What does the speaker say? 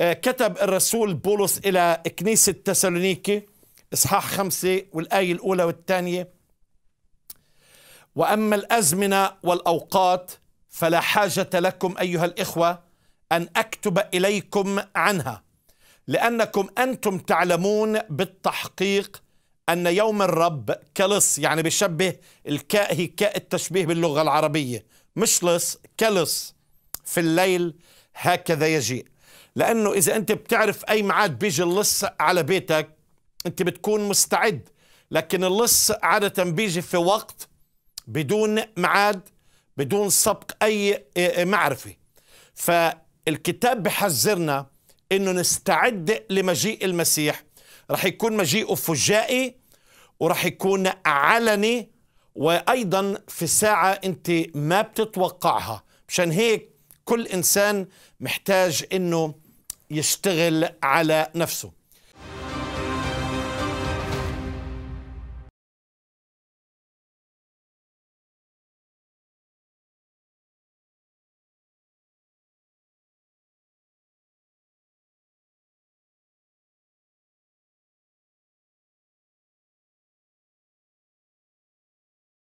آه، كتب الرسول بولس إلى كنيسة تسالونيكي إصحاح خمسة والآية الأولى والثانية وأما الأزمنة والأوقات فلا حاجة لكم أيها الإخوة أن أكتب إليكم عنها لأنكم أنتم تعلمون بالتحقيق أن يوم الرب كلص يعني بشبه الكاء هي كاء التشبيه باللغة العربية مش لص كلص في الليل هكذا يجيء لانه اذا انت بتعرف اي معاد بيجي اللص على بيتك انت بتكون مستعد لكن اللص عاده بيجي في وقت بدون معاد بدون سبق اي آه، آه، معرفه فالكتاب بحذرنا انه نستعد لمجيء المسيح رح يكون مجيئه فجائي ورح يكون علني وايضا في ساعه انت ما بتتوقعها مشان هيك كل انسان محتاج انه يشتغل على نفسه